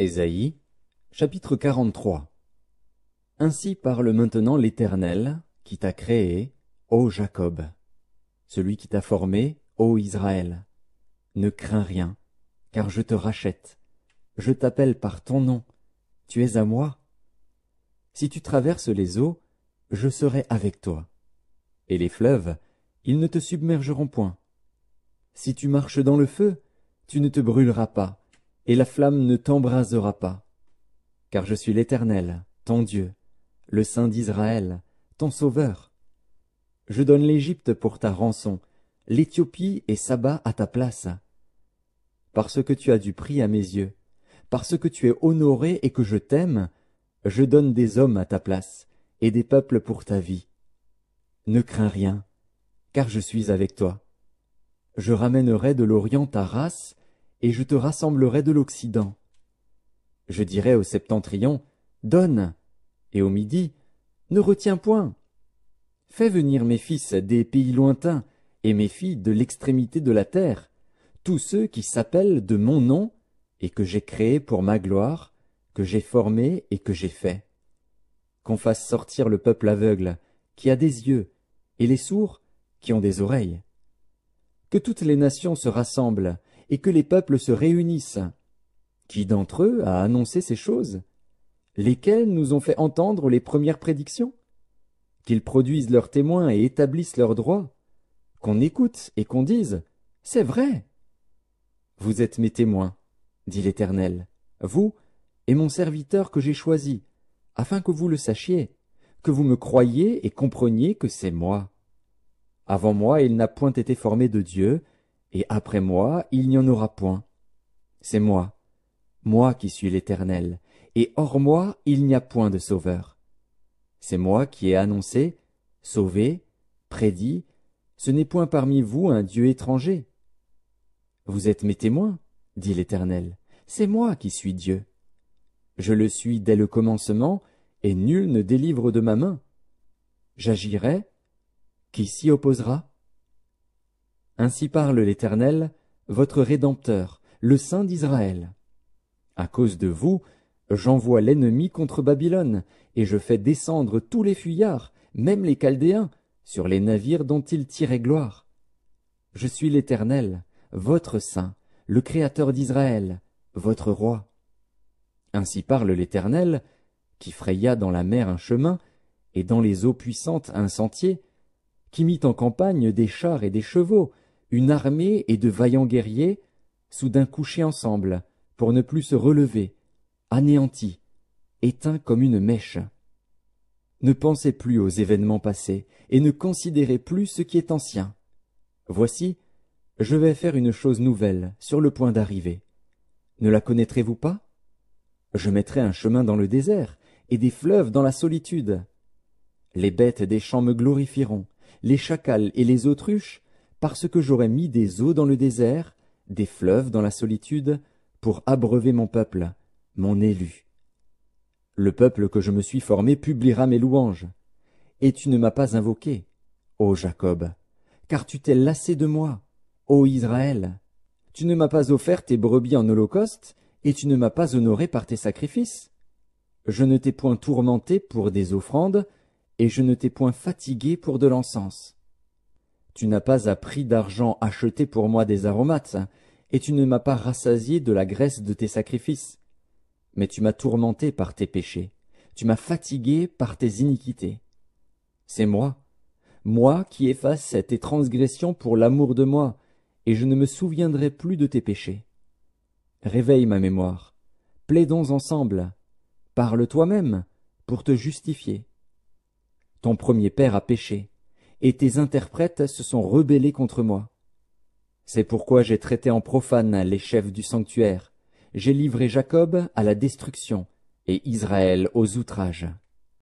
Ésaïe, chapitre 43 Ainsi parle maintenant l'Éternel, qui t'a créé, ô Jacob, celui qui t'a formé, ô Israël. Ne crains rien, car je te rachète. Je t'appelle par ton nom. Tu es à moi. Si tu traverses les eaux, je serai avec toi. Et les fleuves, ils ne te submergeront point. Si tu marches dans le feu, tu ne te brûleras pas et la flamme ne t'embrasera pas. Car je suis l'Éternel, ton Dieu, le Saint d'Israël, ton Sauveur. Je donne l'Égypte pour ta rançon, l'Éthiopie et Saba à ta place. Parce que tu as du prix à mes yeux, parce que tu es honoré et que je t'aime, je donne des hommes à ta place, et des peuples pour ta vie. Ne crains rien, car je suis avec toi. Je ramènerai de l'Orient ta race, et je te rassemblerai de l'Occident. Je dirai au septentrion, Donne, et au midi, Ne retiens point. Fais venir mes fils des pays lointains, et mes filles de l'extrémité de la terre, tous ceux qui s'appellent de mon nom, et que j'ai créés pour ma gloire, que j'ai formés et que j'ai fait. Qu'on fasse sortir le peuple aveugle, qui a des yeux, et les sourds, qui ont des oreilles. Que toutes les nations se rassemblent, et que les peuples se réunissent. Qui d'entre eux a annoncé ces choses? Lesquels nous ont fait entendre les premières prédictions? Qu'ils produisent leurs témoins et établissent leurs droits? Qu'on écoute et qu'on dise, c'est vrai! Vous êtes mes témoins, dit l'Éternel, vous et mon serviteur que j'ai choisi, afin que vous le sachiez, que vous me croyiez et compreniez que c'est moi. Avant moi il n'a point été formé de Dieu, et après moi il n'y en aura point. C'est moi, moi qui suis l'Éternel, et hors moi il n'y a point de sauveur. C'est moi qui ai annoncé, sauvé, prédit, ce n'est point parmi vous un Dieu étranger. Vous êtes mes témoins, dit l'Éternel, c'est moi qui suis Dieu. Je le suis dès le commencement, et nul ne délivre de ma main. J'agirai, qui s'y opposera? Ainsi parle l'Éternel, votre Rédempteur, le Saint d'Israël. À cause de vous, j'envoie l'ennemi contre Babylone, et je fais descendre tous les fuyards, même les Chaldéens, sur les navires dont ils tiraient gloire. Je suis l'Éternel, votre Saint, le Créateur d'Israël, votre Roi. Ainsi parle l'Éternel, qui fraya dans la mer un chemin, et dans les eaux puissantes un sentier, qui mit en campagne des chars et des chevaux, une armée et de vaillants guerriers, soudain couchés ensemble, pour ne plus se relever, anéantis, éteints comme une mèche. Ne pensez plus aux événements passés, et ne considérez plus ce qui est ancien. Voici, je vais faire une chose nouvelle, sur le point d'arriver. Ne la connaîtrez vous pas? Je mettrai un chemin dans le désert, et des fleuves dans la solitude. Les bêtes des champs me glorifieront, les chacals et les autruches parce que j'aurais mis des eaux dans le désert, des fleuves dans la solitude, pour abreuver mon peuple, mon élu. Le peuple que je me suis formé publiera mes louanges. Et tu ne m'as pas invoqué, ô Jacob, car tu t'es lassé de moi, ô Israël. Tu ne m'as pas offert tes brebis en holocauste, et tu ne m'as pas honoré par tes sacrifices. Je ne t'ai point tourmenté pour des offrandes, et je ne t'ai point fatigué pour de l'encens. Tu n'as pas à prix d'argent acheté pour moi des aromates, et tu ne m'as pas rassasié de la graisse de tes sacrifices. Mais tu m'as tourmenté par tes péchés, tu m'as fatigué par tes iniquités. C'est moi, moi qui efface tes transgressions pour l'amour de moi, et je ne me souviendrai plus de tes péchés. Réveille ma mémoire, plaidons ensemble, parle toi-même pour te justifier. Ton premier père a péché, et tes interprètes se sont rebellés contre moi. C'est pourquoi j'ai traité en profane les chefs du sanctuaire, j'ai livré Jacob à la destruction, et Israël aux outrages.